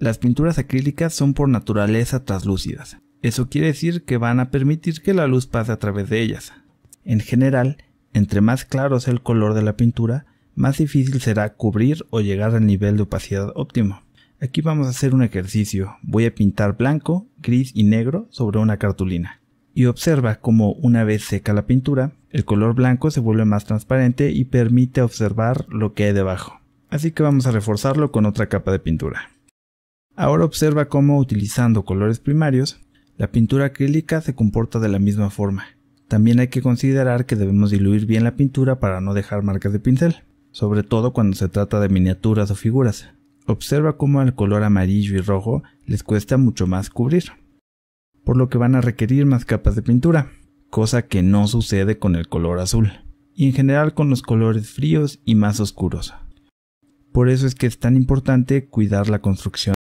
Las pinturas acrílicas son por naturaleza traslúcidas, Eso quiere decir que van a permitir que la luz pase a través de ellas. En general, entre más claro sea el color de la pintura, más difícil será cubrir o llegar al nivel de opacidad óptimo. Aquí vamos a hacer un ejercicio. Voy a pintar blanco, gris y negro sobre una cartulina. Y observa cómo una vez seca la pintura, el color blanco se vuelve más transparente y permite observar lo que hay debajo. Así que vamos a reforzarlo con otra capa de pintura. Ahora observa cómo utilizando colores primarios, la pintura acrílica se comporta de la misma forma. También hay que considerar que debemos diluir bien la pintura para no dejar marcas de pincel, sobre todo cuando se trata de miniaturas o figuras. Observa cómo al color amarillo y rojo les cuesta mucho más cubrir, por lo que van a requerir más capas de pintura, cosa que no sucede con el color azul, y en general con los colores fríos y más oscuros. Por eso es que es tan importante cuidar la construcción